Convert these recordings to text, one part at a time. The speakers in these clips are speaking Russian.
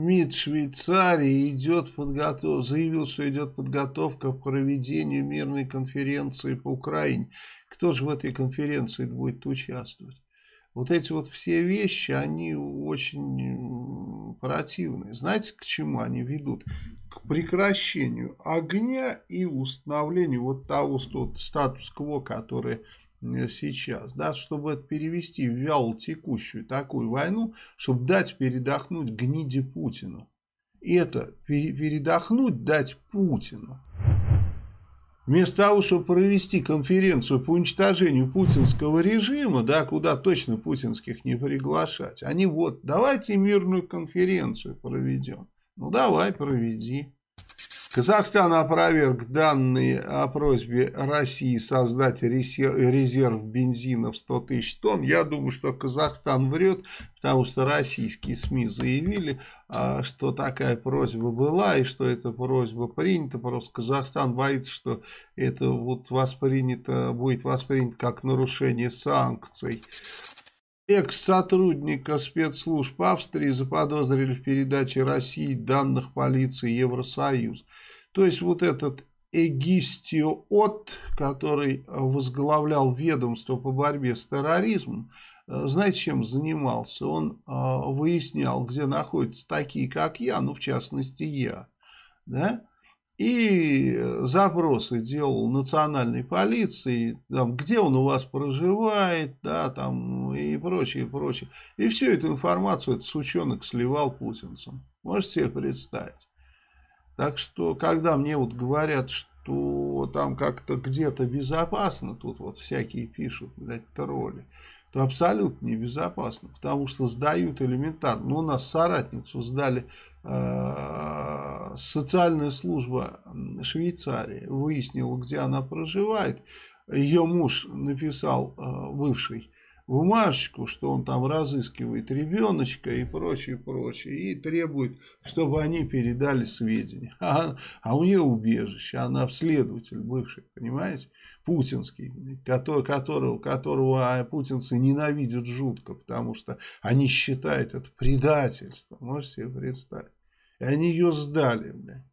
МИД Швейцарии идет подготов... заявил, что идет подготовка к проведению мирной конференции по Украине. Кто же в этой конференции будет участвовать? Вот эти вот все вещи, они очень противные. Знаете, к чему они ведут? К прекращению огня и установлению вот того статус-кво, которое Э, сейчас, да, чтобы перевести в вяло текущую такую войну, чтобы дать передохнуть гниде Путину. Это передохнуть дать Путину. Вместо того, чтобы провести конференцию по уничтожению путинского режима, да, куда точно путинских не приглашать, они вот, давайте мирную конференцию проведем. Ну, давай, проведи. Казахстан опроверг данные о просьбе России создать резерв бензина в 100 тысяч тонн. Я думаю, что Казахстан врет, потому что российские СМИ заявили, а, что такая просьба была и что эта просьба принята. Просто Казахстан боится, что это вот воспринято, будет воспринято как нарушение санкций. Экс-сотрудника спецслужб Австрии заподозрили в передаче России данных полиции Евросоюз. То есть вот этот Эгистио От, который возглавлял ведомство по борьбе с терроризмом, э, знаете, чем занимался? Он э, выяснял, где находятся такие, как я, ну, в частности, я, да, и запросы делал национальной полиции, там, где он у вас проживает, да, там, и прочее, прочее. И всю эту информацию этот сучонок сливал путинцам. Можете себе представить? Так что, когда мне вот говорят, что там как-то где-то безопасно, тут вот всякие пишут, блядь, тролли, то абсолютно небезопасно, потому что сдают элементарно. Ну, у нас соратницу сдали э, социальная служба Швейцарии, выяснила, где она проживает. Ее муж написал, э, бывший, бумажку, что он там разыскивает ребеночка и прочее, прочее, и требует, чтобы они передали сведения. А, а у нее убежище, она следователь бывший, понимаете, путинский, который, которого, которого а, путинцы ненавидят жутко, потому что они считают это предательством, можете себе представить. И они ее сдали, блядь.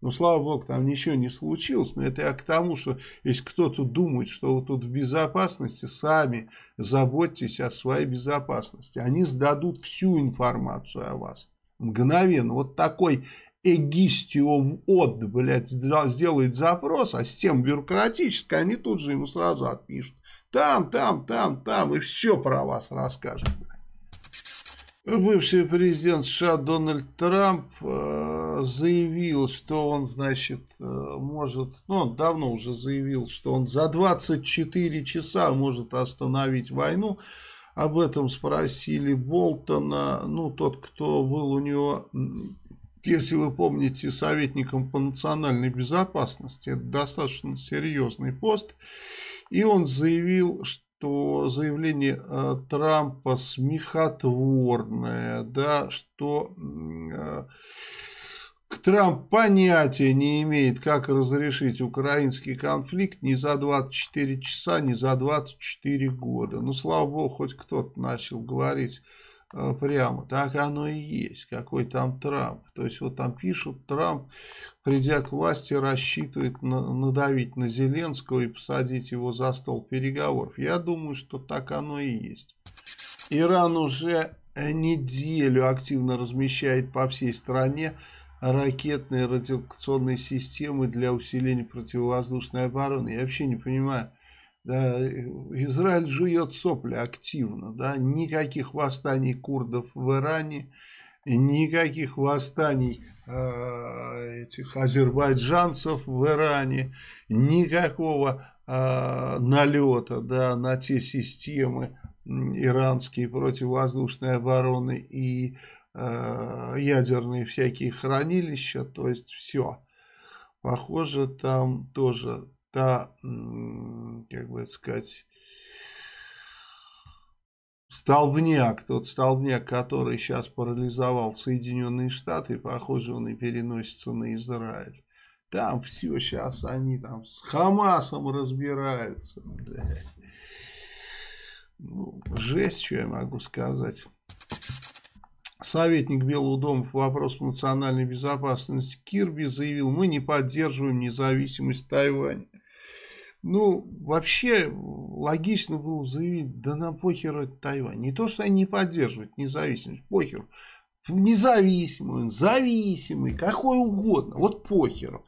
Ну, слава богу, там ничего не случилось, но это я к тому, что если кто-то думает, что вы тут в безопасности, сами заботьтесь о своей безопасности. Они сдадут всю информацию о вас. Мгновенно. Вот такой Эгистиум от, блядь, сделает запрос, а система бюрократическая, они тут же ему сразу отпишут. Там, там, там, там, и все про вас расскажут. Бывший президент США Дональд Трамп э, заявил, что он, значит, э, может, ну, он давно уже заявил, что он за 24 часа может остановить войну. Об этом спросили Болтона, ну, тот, кто был у него, если вы помните, советником по национальной безопасности. Это достаточно серьезный пост. И он заявил, что что заявление э, Трампа смехотворное, да, что э, к Трамп понятия не имеет, как разрешить украинский конфликт ни за 24 часа, ни за 24 года. Ну, слава богу, хоть кто-то начал говорить э, прямо. Так оно и есть. Какой там Трамп. То есть, вот там пишут, Трамп, придя к власти, рассчитывает на, надавить на Зеленского и посадить его за стол переговоров. Я думаю, что так оно и есть. Иран уже э, неделю активно размещает по всей стране ракетные радиолокационные системы для усиления противовоздушной обороны. Я вообще не понимаю. Да, Израиль жует сопли активно. Да, никаких восстаний курдов в Иране, никаких восстаний э, этих азербайджанцев в Иране, никакого э, налета да, на те системы иранские противовоздушной обороны и э, Э, ядерные всякие хранилища, то есть все. Похоже, там тоже та, как бы сказать, столбняк, тот столбняк, который сейчас парализовал Соединенные Штаты, похоже, он и переносится на Израиль. Там все сейчас они там с Хамасом разбираются. Ну, жесть, что я могу сказать советник Белого дома по вопросам национальной безопасности Кирби заявил, мы не поддерживаем независимость Тайваня. Ну, вообще, логично было заявить, да нам похер это Тайвань. Не то, что они не поддерживают независимость, похер. Независимый зависимый, какой угодно, вот похер.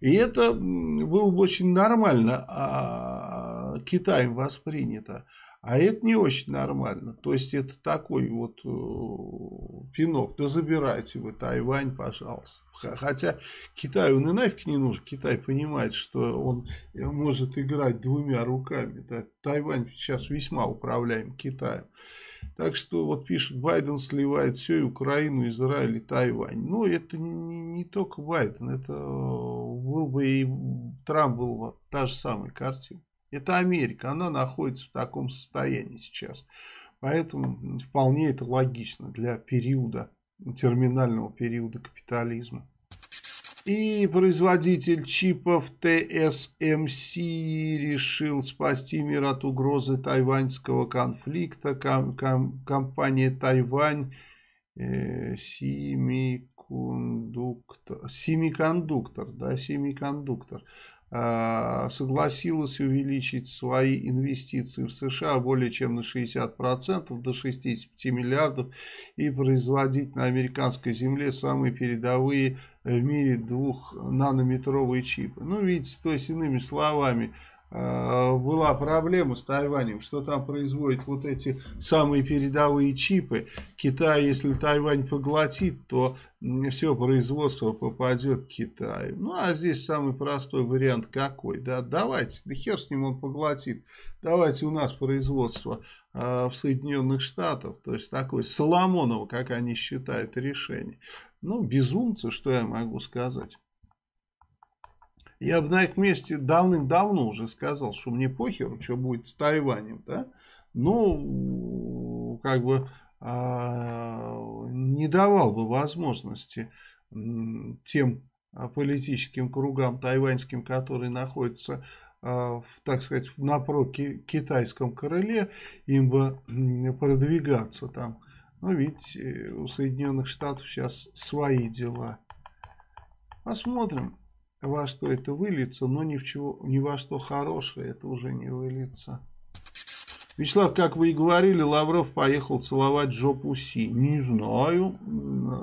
И это было бы очень нормально а, а Китаем воспринято. А это не очень нормально. То есть это такой вот э, пинок. Да забирайте вы Тайвань, пожалуйста. Хотя Китаю ну нафиг не нужен. Китай понимает, что он э, может играть двумя руками. Да? Тайвань сейчас весьма управляем Китаем. Так что вот пишут, Байден сливает все, и Украину, Израиль, и Тайвань. Но ну, это не, не только Байден, это э, был бы и Трамп был бы та же самая картина. Это Америка, она находится в таком состоянии сейчас. Поэтому вполне это логично для периода, терминального периода капитализма. И производитель чипов TSMC решил спасти мир от угрозы тайваньского конфликта. Ком ком компания Тайвань э, Семикондуктор, да, Семикондуктор а, согласилась увеличить свои инвестиции в США более чем на 60%, до 65 миллиардов, и производить на американской земле самые передовые в мире двух нанометровые чипы. Ну, видите, то есть, иными словами, а, была проблема с Тайванем, что там производят вот эти самые передовые чипы. Китай, если Тайвань поглотит, то все производство попадет к Китаю. Ну, а здесь самый простой вариант какой? Да, давайте, да хер с ним он поглотит. Давайте у нас производство э, в Соединенных Штатах, то есть такое Соломоново, как они считают, решение. Ну, безумцы, что я могу сказать. Я бы на их месте давным-давно уже сказал, что мне похер, что будет с Тайванем, да? Ну, как бы а, не давал бы возможности тем а, политическим кругам тайваньским, которые находятся а, в, так сказать, на китайском крыле, им бы продвигаться там. Ну, ведь у Соединенных Штатов сейчас свои дела. Посмотрим во что это выльется, но ни, в чего, ни во что хорошее это уже не выльется. Вячеслав, как вы и говорили, Лавров поехал целовать жопу Си. Не знаю,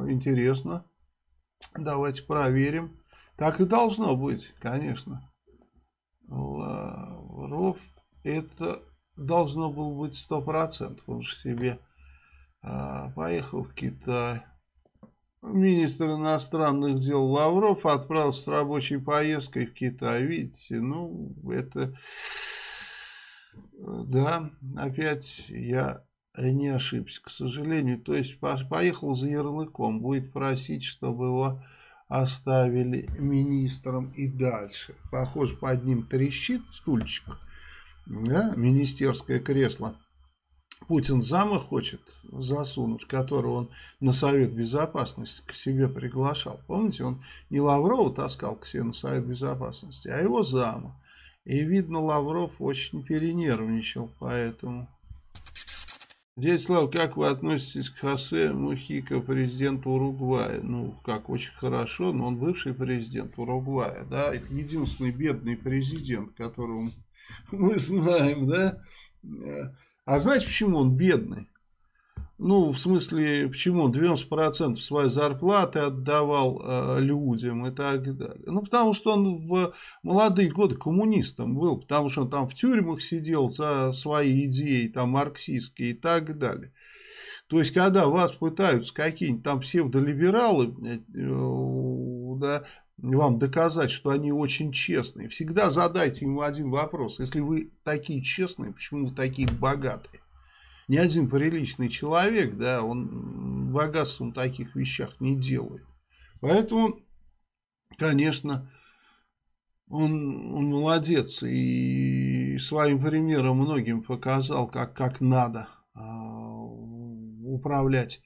интересно. Давайте проверим. Так и должно быть, конечно. Лавров, это должно было быть 100%. Он же себе а, поехал в Китай. Министр иностранных дел Лавров отправился с рабочей поездкой в Китай. Видите, ну, это... Да, опять я не ошибся, к сожалению. То есть поехал за ярлыком, будет просить, чтобы его оставили министром и дальше. Похоже, под ним трещит стульчик, да, министерское кресло. Путин зама хочет засунуть, которого он на Совет Безопасности к себе приглашал. Помните, он не Лаврова таскал к себе на Совет Безопасности, а его зама. И видно, Лавров очень перенервничал поэтому. Дядя Слава, как вы относитесь к Хосе Мухико, президенту Уругвая? Ну, как, очень хорошо, но он бывший президент Уругвая, да, это единственный бедный президент, которого мы знаем, да, а знаете, почему он бедный? Ну, в смысле, почему 90% своей зарплаты отдавал э, людям и так далее. Ну, потому что он в молодые годы коммунистом был, потому что он там в тюрьмах сидел за свои идеи, там, марксистские и так далее. То есть, когда вас пытаются какие-нибудь там псевдолибералы э, да, вам доказать, что они очень честные, всегда задайте ему один вопрос. Если вы такие честные, почему вы такие богатые? Ни один приличный человек, да, он богатством таких вещах не делает. Поэтому, конечно, он, он молодец и своим примером многим показал, как, как надо э, управлять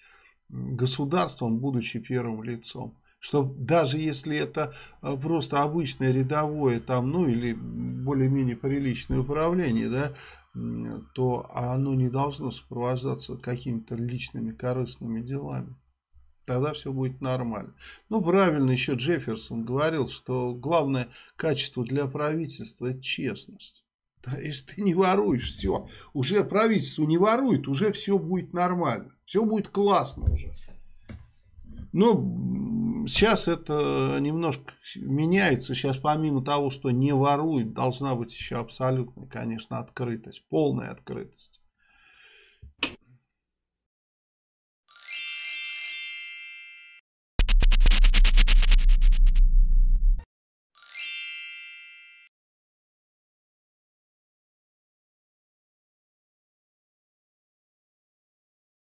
государством, будучи первым лицом что даже если это э, просто обычное рядовое там, ну или более-менее приличное управление, да, то оно не должно сопровождаться какими-то личными корыстными делами. Тогда все будет нормально. Ну, правильно еще Джефферсон говорил, что главное качество для правительства – это честность. Да, если ты не воруешь, все, уже правительство не ворует, уже все будет нормально. Все будет классно уже. но ну, Сейчас это немножко меняется. Сейчас помимо того, что не воруют, должна быть еще абсолютная, конечно, открытость, полная открытость.